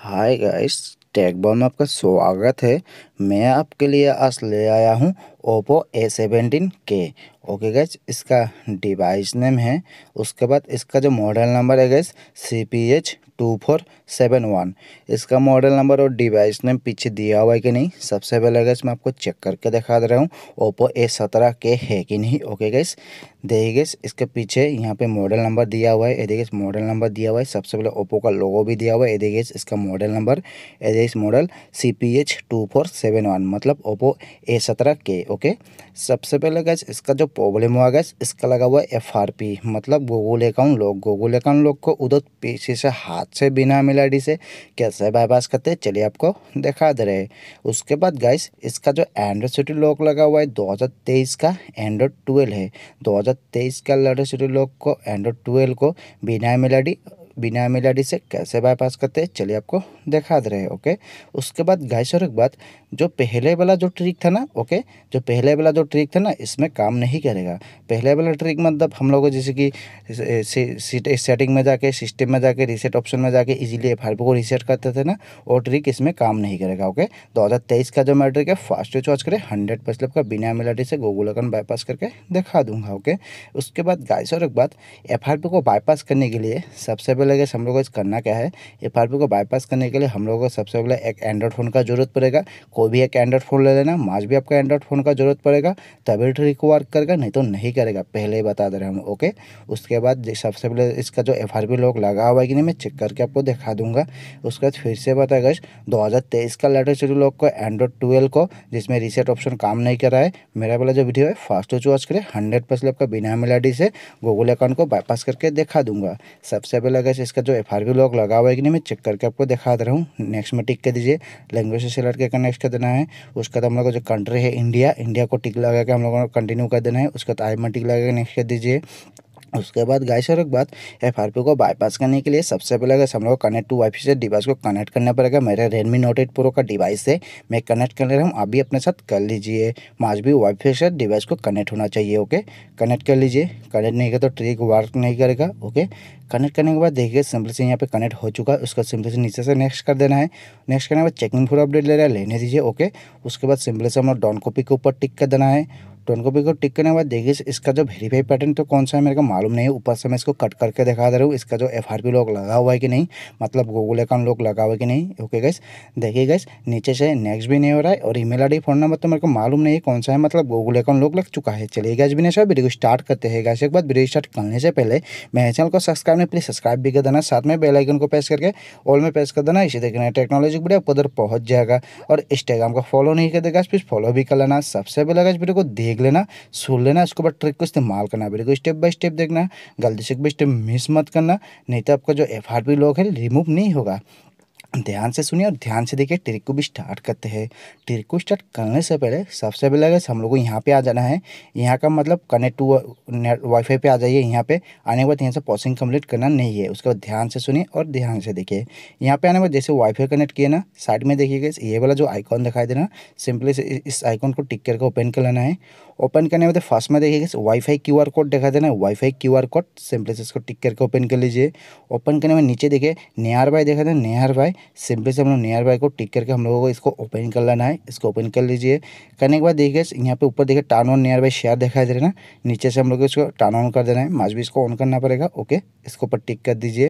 hi guys take ball में आपका स्वागत है मैं आपके लिए आज ले आया हूँ Oppo A seventeen K okay guys इसका डिवाइस नेम है उसके बाद इसका जो मॉडल नंबर है guys C P H two four seven one इसका मॉडल नंबर और डिवाइस नेम पीछे दिया हुआ है कि नहीं सबसे पहले गैस मैं आपको चेक करके दिखा दे रहा हूँ ओप्पो ए सत्रह के है कि नहीं ओके गैस देखिए इसके पीछे यहाँ पे मॉडल नंबर दिया हुआ है ये देखिए मॉडल नंबर दिया हुआ है सबसे पहले ओप्पो का लोगो भी दिया हुआ है ये देखिए इसका मॉडल नंबर ये देखिए model C P H two four seven one मतलब ओप्पो ए सत्रह के ओके सबसे पहले गैस इसका जो प्रॉब्लम हुआ गैस इसका लगा हुआ है एफ आर पी मतलब Google account lock Google account लोग को उधर पीछे से हाथ से बिना मिला डी से कैसे बाईपास करते हैं चलिए आपको दिखा दे रहे उसके बाद गैस इसका जो एंड्रॉयड सिटी लॉक लगा हुआ है दो हज़ार तेईस का एंड्रॉयड ट्वेल्व है दो हज़ार तेईस का लड़े श्री लोक को एंड्रॉयड ट्वेल्व को बिना मिलाड़ी बिना एमिलाडी से कैसे बाईपास करते हैं चलिए आपको दिखा दे रहे हैं ओके उसके बाद गाइस और एक बात जो पहले वाला जो ट्रिक था ना ओके जो पहले वाला जो ट्रिक था ना इसमें काम नहीं करेगा पहले वाला ट्रिक मतलब हम लोग जैसे कि सेटिंग में जाके सिस्टम में जाके रिसेट ऑप्शन में जाके इजीली एफ को रिसेट करते थे ना वो ट्रिक इसमें काम नहीं करेगा ओके दो का जो मैट्रिक है फास्ट चार्ज करें हंड्रेड परसेंट का बिना एम से गूगल अकाउंट बाईपास करके दिखा दूंगा ओके उसके बाद गाइस और एक बात एफ को बाईपास करने के लिए सबसे पहले पहले गैस हम लोग को करना क्या है एफ आर पी को बाईपास करने के लिए हम लोगों को सबसे पहले एक एंड्रॉइड फ़ोन का जरूरत पड़ेगा कोई भी एक एंड्रॉइड फ़ोन ले लेना माज भी आपका एंड्रॉइड फ़ोन का जरूरत पड़ेगा तभी ठीक वर्क करेगा नहीं तो नहीं करेगा पहले ही बता दे रहे हम ओके उसके बाद सबसे पहले इसका जो एफ आर पी लोग लगा हुआ है कि नहीं मैं चेक करके आपको दिखा दूंगा उसके बाद फिर से बता गैस दो हज़ार तेईस का लेटेस्ट लोग को एंड्रॉइड ट्वेल्व को जिसमें रिसेट ऑप्शन काम नहीं कर रहा है मेरा वाला जो वीडियो है फास्ट टू वॉच करें हंड्रेड परसेंट आपका बिना मिलाडी से गूगल अकाउंट को बाईपास करके दिखा दूंगा सबसे पहले अगर से इसका जो एफ आर वी लॉक लगा हुआ है कि नहीं मैं चेक करके आपको दिखा दे रहा हूँ नेक्स्ट में टिक कर दीजिए लैंग्वेज से सिलेक्ट करके नेक्स्ट कर देना है उसका तो हम लोग का जो कंट्री है इंडिया इंडिया को टिक लगा के हम लोगों को कंटिन्यू कर देना है उसका तो आई में टिक लगा के नेक्स्ट कर दीजिए उसके बाद गाइस और एक बात एफ आर पी को बाईपास करने के लिए सबसे पहले अगर हम लोग कनेक्ट टू फाई से डिवाइस को कनेक्ट करना पड़ेगा मेरे रेडमी नोट एट प्रो का डिवाइस है मैं कनेक्ट कर ले रहा हूँ आप भी अपने साथ कर लीजिए माज भी फाई से डिवाइस को कनेक्ट होना चाहिए ओके कनेक्ट कर लीजिए कनेक्ट नहीं करेगा तो ट्रिक वर्क नहीं करेगा ओके कनेक्ट करने के बाद देखिए सिंपल से यहाँ पे कनेक्ट हो चुका है उसका सिंपल से नीचे से नेक्स्ट कर देना है नेक्स्ट करने के बाद चेकिंग फूल अपडेट ले रहा है लेने दीजिए ओके उसके बाद सिंपल से हम लोग डॉन कॉपी के ऊपर टिक कर देना है टोन कॉपी को टिक करने के बाद देखिए इसका जो वेरीफाई पैटर्न तो कौन सा है मेरे को मालूम नहीं है ऊपर से मैं इसको कट करके दिखा दे रहा हूँ इसका जो एफ आर पी लोग लगा हुआ है कि नहीं मतलब गूगल अकाउंट लोग लगा हुआ है कि नहीं ओके गैस देखिए गैस नीचे से नेक्स्ट भी नहीं हो रहा है और ई मेल आई फोन नंबर तो मेरे को मालूम नहीं है कौन सा है मतलब गूगल अकाउंट लोग लग चुका है चलिए गैस बिना सब वीडियो स्टार्ट करते हैं गैस एक बार वीडियो स्टार्ट करने से पहले मेरे चैनल को सब्सक्राइब नहीं प्लीज सब्सक्राइब भी कर देना साथ में बेलाइकन को प्रेस करके ऑल में प्रेस कर देना इसी तरीके टेक्नोलॉजी वीडियो आपको उधर पहुंच जाएगा और इंस्टाग्राम को फॉलो नहीं कर देगा फिर फॉलो भी कर लेना सबसे पहले गैस वीडियो को देख देख लेना सुन लेना उसके बाद ट्रिक को इस्तेमाल करना बिल्कुल स्टेप बाय स्टेप देखना गलती से एक भी स्टेप मिस मत करना नहीं तो आपका जो एफ आर पी लॉक है रिमूव नहीं होगा ध्यान से सुनिए और ध्यान से देखिए ट्रिक को भी स्टार्ट करते हैं ट्रिक को स्टार्ट करने से पहले सबसे पहले अगर हम लोग को यहाँ पे आ जाना है यहाँ का मतलब कनेक्ट टू नेट वाईफाई पे आ जाइए यहाँ पे आने के बाद यहाँ से पॉसिंग कंप्लीट करना नहीं है उसके बाद ध्यान से सुनिए और ध्यान से देखिए यहाँ पे आने के बाद जैसे वाईफाई कनेक्ट किए ना साइड में देखिएगा ये वाला जो आइकॉन दिखाई दे रहा सिंपली से इस आइकॉन को टिक करके ओपन कर लेना है ओपन करने में फर्स्ट में देखिएगा वाईफाई क्यू आर कोड दिखा देना है wifi Q R code simply से इसको टिक करके ओपन कर लीजिए ओपन करने में नीचे देखिए नियर बाय देखा देना नियर बाय सिंपली से हम लोग नियर बाय को टिक करके हम लोगों को इसको ओपन कर लेना है इसको ओपन कर लीजिए करने के बाद देखिए यहाँ पे ऊपर देखिए turn on nearby share दिखाई दे रहे ना नीचे से हम लोग इसको टर्न ऑन कर देना है माज भी इसको ऑन करना पड़ेगा ओके इसके ऊपर टिक कर दीजिए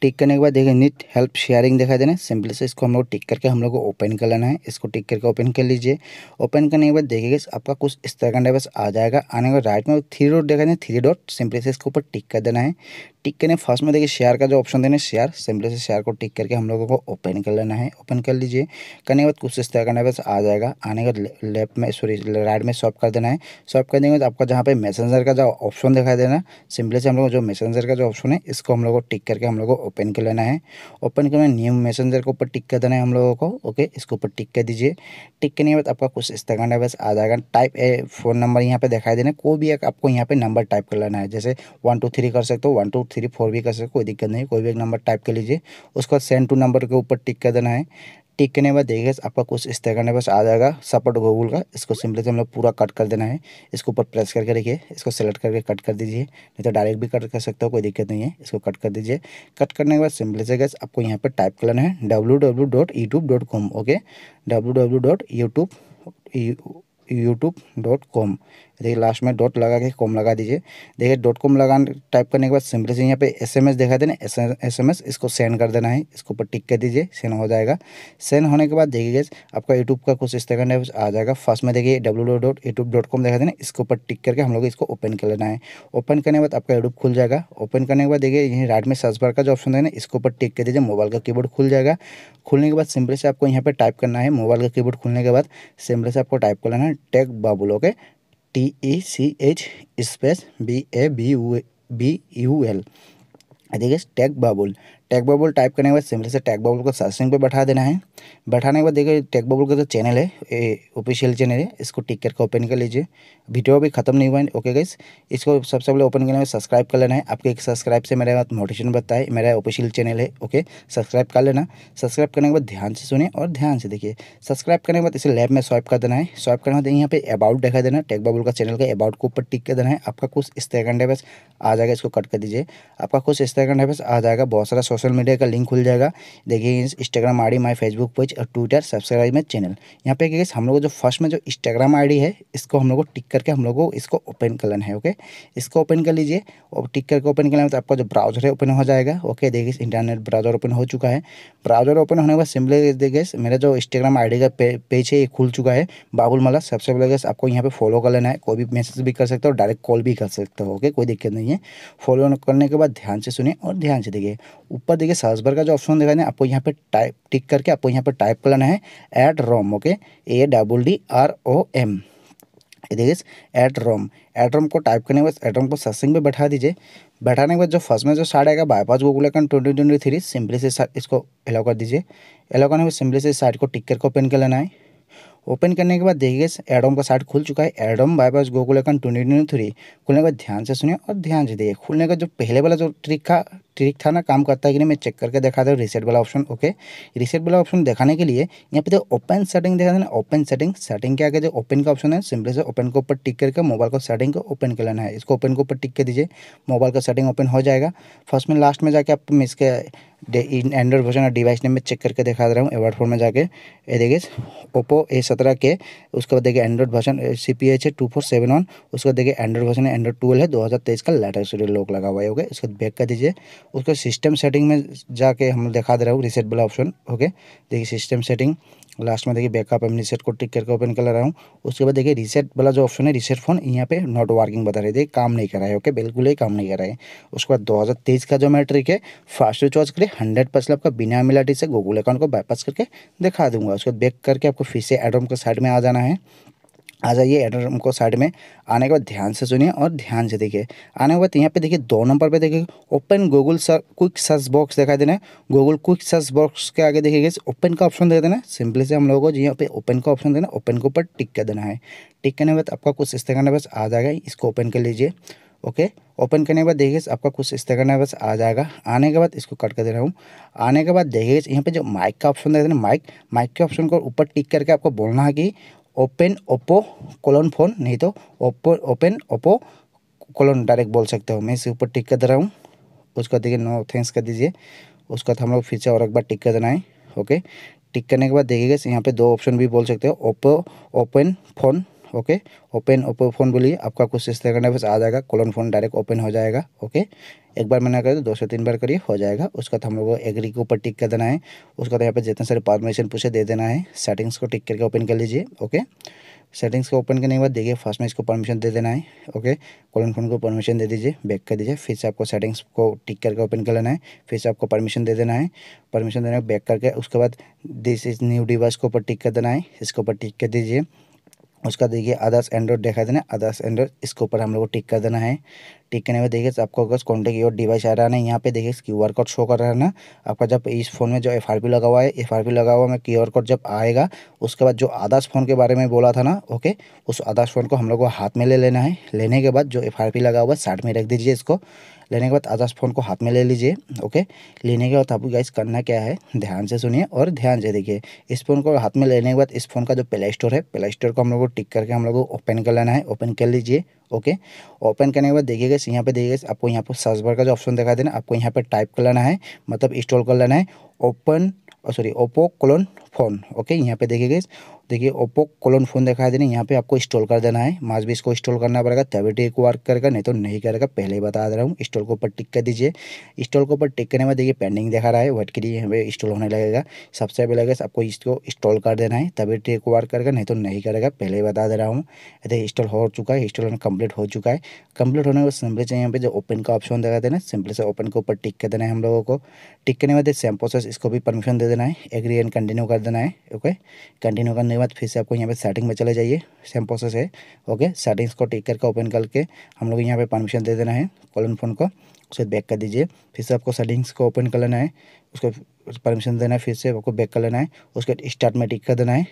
टिक करने के बाद देखिए नीट हेल्प शेयरिंग दिखाई देना है सिंपली से इसको हम लोग टिक करके हम लोग को ओपन कर लेना है इसको टिक करके ओपन कर लीजिए ओपन करने के बाद देखिए आपका कुछ इस तरह का इंटरफेस आ जाएगा आने के राइट में थ्री डॉट देखा देना थ्री डॉट सिंपली से इसके ऊपर टिक कर देना है टिक करने फर्स्ट में देखिए शेयर का जो ऑप्शन देना है शेयर सिंपली से शेयर को टिक करके हम लोगों को ओपन कर लेना है ओपन कर लीजिए करने के बाद कुछ इस तरह का इंटरफेस आ जाएगा आने के लेफ्ट में सॉरी राइट में सॉप कर देना है सॉप करने के बाद आपका जहाँ पे मैसेंजर का जो ऑप्शन दिखाई देना सिंपली से हम लोग जो मैसेंजर का जो ऑप्शन है इसको हम लोग को टिक करके हम लोग को ओपन कर लेना है ओपन करना न्यू मैसेंजर के ऊपर टिक कर देना है हम लोगों को ओके इसके ऊपर टिक कर दीजिए टिक करने के बाद आपका कुछ इस तरह बस Aadhaar card type a phone number यहाँ पे दिखाई देना कोई भी एक आपको यहाँ पे नंबर टाइप कर लेना है जैसे वन टू थ्री कर सकते हो वन टू थ्री फोर भी कर सकते हो कोई दिक्कत नहीं कोई भी एक नंबर टाइप कर लीजिए उसके बाद सेंड टू नंबर के ऊपर टिक कर देना है टिक करने के बाद देखिए आपका कुछ इस तरह करने बस आ जाएगा सपोर्ट गूगल का इसको सिंपली से हम लोग पूरा कट कर देना है इसको ऊपर प्रेस करके रखिए इसको सेलेक्ट करके कट कर दीजिए नहीं तो डायरेक्ट भी कट कर सकते हो कोई दिक्कत नहीं है इसको कट कर दीजिए कट करने के बाद सिंपली से गैस आपको यहाँ पर टाइप करना है W W dot YouTube dot com okay W W dot YouTube YouTube dot com देखिए लास्ट में डॉट लगा के कॉम लगा दीजिए देखिए डॉट कॉम लगा टाइप करने के बाद सिंपल से यहाँ पे एसएमएस दिखा देना एसएमएस इसको सेंड कर देना है इसके ऊपर टिक कर दीजिए सेंड हो जाएगा सेंड होने के बाद देखिए आपका यूट्यूब का कुछ इस तरह आ जाएगा फर्स्ट में देखिए W dot YouTube dot com दिखा देना इसके ऊपर टिक करके हम लोग इसको ओपन कर लेना है ओपन करने के बाद आपका यूट्यूब खुल जाएगा ओपन करने के बाद देखिए यहीं राइट में सर्च बार का जो ऑप्शन देना इसके ऊपर टिक कर दीजिए मोबाइल का कीबोर्ड खुल जाएगा खुलने के बाद सिंपल से आपको यहाँ पे टाइप करना है मोबाइल का कीबोर्ड खुलने के बाद सिंपल से आपको टाइप कर लेना है tech Babul okay T E C H space B A B U B U L ठीक है tag Babul tag bubble type करने के बाद सिंपली से टैग बबल को सर्चिंग पे बैठा देना है बैठाने के बाद देखिए टैग बबल का जो चैनल है ऑफिशियल चैनल है इसको टिक करके ओपन कर लीजिए वीडियो अभी खत्म नहीं हुआ है ओके गाइस इसको सबसे पहले ओपन करने में सब्सक्राइब कर लेना है आपके एक सब्सक्राइब से बात मोटिवेशन बताए है मेरा ऑफिशियल चैनल है ओके सब्सक्राइब कर लेना सब्सक्राइब करने के बाद ध्यान से सुने और ध्यान से देखिए सब्सक्राइब करने के बाद इसे लैब में स्वाइप कर देना है स्वाइप करने के बाद यहाँ पे अबाउट दिखा देना टैग बबल का चैनल का अबाउट के ऊपर टिक कर देना है आपका कुछ इस तरह का आ जाएगा इसको कट कर दीजिए आपका कुछ इस तरह का आ जाएगा बहुत सारा सोशल मीडिया का लिंक खुल जाएगा देखिए Instagram I my Facebook page और ट्विटर सब्सक्राइब माई चैनल यहाँ पे हम लोग जो फर्स्ट में जो इंस्टाग्राम आई है इसको हम लोग को टिक करके हम लोग को इसको ओपन करना है ओके इसको ओपन कर लीजिए और टिक करके ओपन करना है तो आपका जो ब्राउजर है ओपन हो जाएगा ओके देखिए इंटरनेट ब्राउजर ओपन हो चुका है ब्राउजर ओपन होने के बाद सिंपली देखिए मेरा जो इंस्टाग्राम आई का पेज है ये खुल चुका है बाबुल मल्ला सबसे पहले गैस आपको यहाँ पे फॉलो कर लेना है कोई भी मैसेज भी कर सकते हो डायरेक्ट कॉल भी कर सकते हो ओके कोई दिक्कत नहीं है फॉलो करने के बाद ध्यान से सुनिए और ध्यान से देखिए ऊपर देखिए सर्च बार का जो ऑप्शन दिखाई आपको यहाँ पे टाइप टिक करके आपको यहाँ पे टाइप करना है at Rome okay A double D R O M देखिए एट रोम एड रोम को टाइप करने के बाद एड रोम को सर्चिंग में बैठा दीजिए बैठाने के बाद जो फर्स्ट में जो साइड आएगा bypass Google account twenty twenty three simply से इसको एलाउ कर दीजिए एलाउ करने के बाद सिंपली से साइड को टिक करके ओपन कर लेना है ओपन करने के बाद देखिए एडोम का साइड खुल चुका है एडोम bypass Google account twenty twenty three खुलने के बाद ध्यान से सुनिए और ध्यान से देखिए खुलने का जो पहले वाला जो ट्रिक का ठीक था ना काम करता है कि नहीं मैं चेक करके देखा दूँ रिसेट वाला ऑप्शन ओके रिसेट वाला ऑप्शन दिखाने के लिए यहाँ पे जो ओपन सेटिंग दिखा देना ओपन सेटिंग सेटिंग के आगे जो ओपन का ऑप्शन है सिंपली से ओपन के ऊपर टिक करके मोबाइल को सेटिंग को ओपन कर लेना है इसको ओपन के ऊपर टिक कर दीजिए मोबाइल का सेटिंग ओपन हो जाएगा फर्स्ट में लास्ट में जाके आप इसके एंड्रॉइड वर्जन और डिवाइस नेम में चेक करके दिखा दे रहा हूँ एवर्ड फोन में जाके ये देखिए ओप्पो ए सत्रह के उसके बाद देखिए Android version C P H है टू फोर सेवन वन उसके बाद देखिए एंड्रॉइड वर्जन एंड्रॉइड ट्वेल्व है दो हज़ार तेईस का लेटेस्ट लोक लगा हुआ है ओके उसके बाद बैक कर दीजिए उसको सिस्टम सेटिंग में जाके हम दिखा दे रहा हूँ रिसेट वाला ऑप्शन ओके देखिए सिस्टम सेटिंग लास्ट में देखिए बैकअप एम रिसेट को टिक करके ओपन कर रहा हूँ उसके बाद देखिए रिसेट वाला जो ऑप्शन है रिसेट फोन यहाँ पे नॉट वर्किंग बता रहे देखिए काम नहीं कर रहा है ओके बिल्कुल ही काम नहीं कर रहा है उसके बाद 2023 का जो मेरा ट्रिक है फास्ट रिचार्ज के लिए हंड्रेड परसेंट आपका बिना मिलाटी से गूगल अकाउंट को बाईपास करके दिखा दूंगा उसके बाद बैक करके आपको फिर से एडम के साइड में आ जाना है आ जाइए एडम को साइड में आने के बाद ध्यान से सुनिए और ध्यान से देखिए आने के बाद यहाँ पे देखिए दो नंबर पे देखिए open Google sir quick search box दिखाई देना है गूगल क्विक सर्च बॉक्स के आगे देखिए ओपन का ऑप्शन दे देना सिंपली से हम लोगों को यहाँ पे ओपन का ऑप्शन देना ओपन के ऊपर टिक कर देना है टिक करने के बाद आपका कुछ इस तरह बस आ जाएगा इसको ओपन कर लीजिए ओके ओपन करने के बाद देखिए आपका कुछ इस तरह करना बस आ जाएगा आने के बाद इसको कट कर दे रहा हूँ आने के बाद देखिए यहाँ पे जो माइक का ऑप्शन दे देना माइक माइक के ऑप्शन को ऊपर टिक करके आपको बोलना है कि ओपन ओप्पो कॉलन फ़ोन नहीं तो Oppo open Oppo clone direct बोल सकते हो मैं इसके ऊपर टिक कर दे रहा हूँ उसका देखिए नो थैंक्स कर दीजिए उसका हम लोग फिर से और एक बार टिक कर देना है ओके टिक करने के बाद देखिएगा यहाँ पे दो ऑप्शन भी बोल सकते हो Oppo open phone okay open Oppo phone बोलिए आपका कुछ इस तरह करना बस आ जाएगा कॉलन फ़ोन डायरेक्ट ओपन हो जाएगा ओके एक बार मैंने कहा दो से तीन बार करिए हो जाएगा उसका तो हम लोग को एग्री के ऊपर टिक कर देना है उसका तो यहाँ पर जितने सारे परमिशन पूछे दे देना है सेटिंग्स को टिक करके ओपन कर लीजिए ओके सेटिंग्स को ओपन करने के बाद देखिए फर्स्ट में इसको परमिशन दे देना है ओके कॉलन फोन को परमिशन दे दीजिए बैक कर दीजिए फिर से आपको सेटिंग्स को टिक करके ओपन कर लेना है फिर से आपको परमिशन दे देना है परमिशन देने है बैक करके उसके बाद दिस इज न्यू डिवाइस के ऊपर टिक कर देना है इसके ऊपर टिक कर दीजिए उसका देखिए अदर्स एंड्रॉयड देखा देना अदर्स एंड्रॉयड इसके ऊपर हम लोग को टिक कर देना है टिक करने में देखिए आपको अगर कॉन्टेक्ट योर डिवाइस आ रहा है ना यहाँ पे देखिए क्यू आर कोड शो कर रहा है ना आपका जब इस फोन में जो एफ आर पी लगा हुआ है एफ आर पी लगा हुआ में क्यू आर कोड जब आएगा उसके बाद जो आदर्श फ़ोन के बारे में बोला था ना ओके उस आदर्श फ़ोन को हम लोग को हाथ में ले लेना है लेने के बाद जो एफ आर पी लगा हुआ है साइड में रख दीजिए इसको लेने के बाद आदर्श फ़ोन को हाथ में ले लीजिए ओके लेने के बाद आपको गाइस करना क्या है ध्यान से सुनिए और ध्यान से देखिए इस फ़ोन को हाथ में लेने के बाद इस फ़ोन का जो प्ले स्टोर है प्ले स्टोर को हम लोग को टिक करके हम लोग को ओपन कर लेना है ओपन कर लीजिए ओके ओपन करने के बाद देखिएगा यहाँ पे देखिएगा आपको यहाँ पर सर्च बार का जो ऑप्शन दिखा देना आपको यहाँ पे टाइप कर लेना है मतलब इंस्टॉल कर लेना है open sorry Oppo clone phone okay यहाँ पे देखिएगा देखिए ओप्पो कलोन फोन दिखाई दे रही यहाँ पे आपको इंस्टॉल कर देना है माज भी इसको इंस्टॉल करना पड़ेगा तभी टेक वर्क करेगा नहीं तो नहीं करेगा पहले ही बता दे रहा हूँ इंस्टॉल के ऊपर टिक कर दीजिए इंस्टॉल के ऊपर टिक करने में देखिए पेंडिंग दिखा रहा है वेट करिए हमें इंस्टॉल होने लगेगा सबसे पहले आपको इसको इंस्टॉल कर देना है तभी टेक वर्क करेगा नहीं तो नहीं करेगा पहले ही बता दे रहा हूँ देखिए इंस्टॉल हो चुका है इंस्टॉल होना कम्प्लीट हो चुका है कम्प्लीट होने के बाद सिंपली से यहाँ पे जो ओपन का ऑप्शन दिखा देना सिंपली से ओपन के ऊपर टिक कर देना है हम लोगों को टिक करने में सेम प्रोसेस इसको भी परमिशन दे देना है एग्री एंड कंटिन्यू कर देना है ओके कंटिन्यू करने के बाद फिर से आपको यहाँ पे सेटिंग में चले जाइए सेम प्रोसेस है ओके सेटिंग्स को टेक करके ओपन करके हम लोग यहाँ पे परमिशन दे देना है कॉलन फोन को उसे बैक कर दीजिए फिर से आपको सेटिंग्स को ओपन कर लेना है उसको परमिशन देना है फिर से आपको बैक कर लेना है उसके स्टार्ट में टिक कर देना है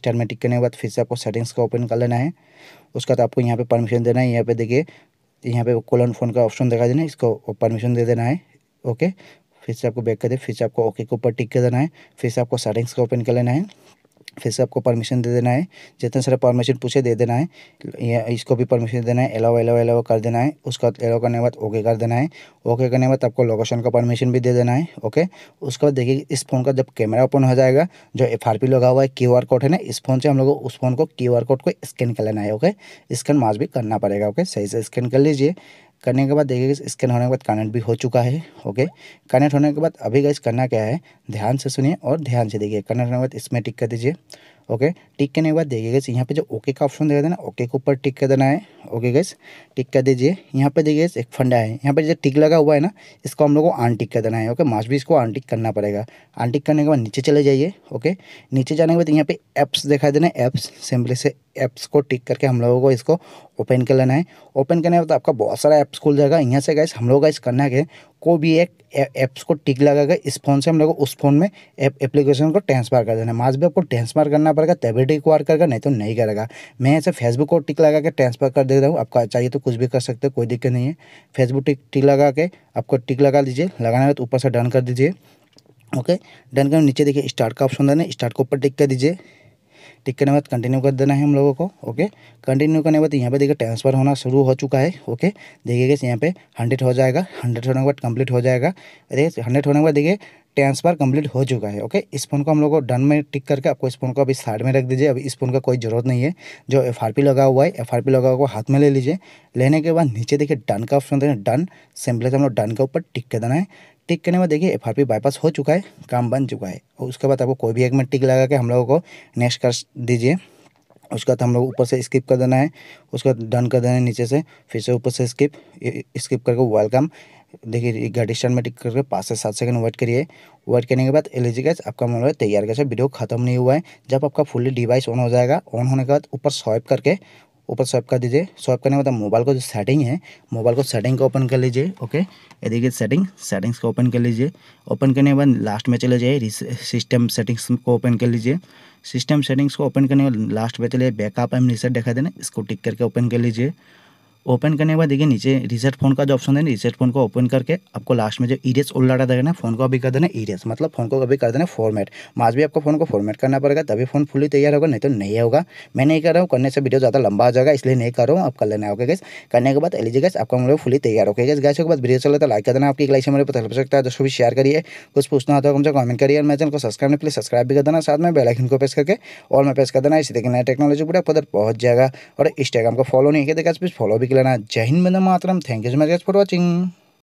स्टार्ट में टिक करने के बाद फिर से आपको सेटिंग्स का ओपन कर लेना है उसका बाद आपको यहाँ पे परमिशन देना है यहाँ पे देखिए यहाँ पे कॉलन फोन का ऑप्शन देखा देना इसको परमिशन दे देना है ओके फिर से आपको बैक कर दे फिर से आपको ओके के ऊपर टिक कर देना है फिर से आपको सेटिंग्स का ओपन कर लेना है फिर से आपको परमिशन दे देना है जितने सारे परमिशन पूछे दे देना है या इसको भी परमिशन देना है एलाओ एलाओ एलाओ कर देना है उसके बाद एलाओ करने के बाद ओके कर देना है ओके करने के बाद आपको लोकेशन का परमिशन भी दे देना है ओके उसके बाद देखिए इस फ़ोन का जब कैमरा ओपन हो जाएगा जो एफ लगा हुआ है क्यू कोड है ना इस फ़ोन से हम लोग उस फ़ोन को क्यू कोड को स्कैन कर लेना है ओके स्कैन मार्च भी करना पड़ेगा ओके सही से स्कैन कर लीजिए करने के बाद देखिए स्कैन होने के बाद कनेक्ट भी हो चुका है ओके कनेक्ट होने के बाद अभी गैस करना क्या है ध्यान से सुनिए और ध्यान से देखिए कनेक्ट होने के बाद इसमें टिक कर दीजिए ओके टिक करने के बाद देखिए गैस यहाँ पे जो ओके का ऑप्शन देगा देना ओके के ऊपर टिक कर देना है ओके गैस टिक कर दीजिए यहाँ पे देखिए एक फंडा है यहाँ पे जो टिक लगा हुआ है ना इसको हम लोग को आनटिक कर देना है ओके मास्ट भी इसको अनटिक करना पड़ेगा आनटिक करने के बाद नीचे चले जाइए ओके नीचे जाने के बाद यहाँ पे ऐप्स दिखा देना ऐप्स सिंपली से ऐप्स को टिक करके हम लोगों को इसको ओपन कर लेना है ओपन करने के बाद आपका बहुत सारा ऐप्स खुल जाएगा यहाँ से गैस हम लोग गैस करना है कोई भी एक ऐप्स को टिक लगाकर इस फ़ोन से हम लोग उस फ़ोन में एप्लीकेशन को ट्रांसफ़र कर देना माज भी आपको ट्रांसफ़र करना पड़ेगा तभी वार करेगा नहीं तो नहीं करेगा मैं ऐसे फेसबुक को टिक लगा के ट्रांसफ़र कर देता हूँ आपका चाहिए तो कुछ भी कर सकते हो कोई दिक्कत नहीं है फेसबुक टिक टिक लगा के आपको टिक लगा दीजिए लगाना है तो ऊपर से डन कर दीजिए ओके डन कर नीचे देखिए स्टार्ट का ऑप्शन देना स्टार्ट के ऊपर टिक कर दीजिए टिक करने के बाद कंटिन्यू कर देना है हम लोगों को ओके कंटिन्यू करने के बाद यहाँ पे देखिए ट्रांसफर होना शुरू हो चुका है ओके देखिए कैसे यहाँ पे हंड्रेड हो जाएगा हंड्रेड होने के बाद कंप्लीट हो जाएगा देखिए हंड्रेड होने के बाद देखिए ट्रांसफर कंप्लीट हो चुका है ओके इस फोन को हम लोग को डन में टिक करके आपको इस फोन को अभी साइड में रख दीजिए अभी इस फोन का कोई ज़रूरत नहीं है जो एफ आर पी लगा हुआ है एफ आर पी लगा हुआ हाथ में ले लीजिए लेने के बाद नीचे देखिए डन का ऑप्शन देखिए डन सिंपली से हम लोग डन के ऊपर टिक कर देना है टिक करने में देखिए एफ बाईपास हो चुका है काम बन चुका है और उसके बाद आपको कोई भी एक में टिक लगा के हम लोगों को नेक्स्ट कर दीजिए उसके बाद हम लोग ऊपर से स्किप कर देना है उसका डन कर देना है नीचे से फिर से ऊपर से स्किप स्किप करके वेलकम देखिए घट स्टैंड में टिक करके पाँच से सात सेकंड वेट करिए वेट करने के बाद एल गैस आपका मन तैयार कैसे वीडियो खत्म नहीं हुआ है जब आपका फुल्ली डिवाइस ऑन हो जाएगा ऑन होने के बाद ऊपर स्वाइप करके ऊपर स्वैप कर दीजिए स्वैप करने के बाद मोबाइल को जो सेटिंग है मोबाइल को सेटिंग को ओपन कर लीजिए ओके ये देखिए सेटिंग सेटिंग्स को ओपन कर लीजिए ओपन करने के बाद लास्ट में चले जाइए सिस्टम सेटिंग्स को ओपन कर लीजिए सिस्टम सेटिंग्स को ओपन करने के बाद लास्ट में चले बैकअप एम रिसेट दिखा देना इसको टिक करके ओपन कर लीजिए ओपन करने के बाद देखिए नीचे रिसेट फोन का जो ऑप्शन है रिसेट फोन को ओपन करके आपको लास्ट में जो इरेस उल्टा डाटा है फोन को अभी कर देना इरेस मतलब फोन को अभी कर देना फॉर्मेट माज भी आपको फोन को फॉर्मेट करना पड़ेगा तभी फोन फुली तैयार होगा नहीं तो नहीं होगा मैं नहीं कर रहा हूँ करने से वीडियो ज़्यादा लंबा हो जाएगा इसलिए नहीं कर रहा हूँ आप कर लेना होगा गैस करने के बाद एलिजी गैस आपका हम फुली तैयार होगा गैस गैस के बाद वीडियो चले तो लाइक कर देना आपकी लाइक से मेरे पता चल सकता है दोस्तों भी शेयर करिए कुछ पूछना होता तो है हमसे कमेंट करिए मैं चैनल को सब्सक्राइब नहीं प्लीज सब्सक्राइब भी कर देना साथ में बेलाइकन को प्रेस करके और मैं प्रेस कर देना इसी तरीके नया टेक्नोलॉजी पूरा पदर पहुँच जाएगा और इंस्टाग्राम को फॉलो नहीं किया गया प्लीज़ फॉलो भी అందరికీ నా జై హింద్ మాత్రం thank you so much for watching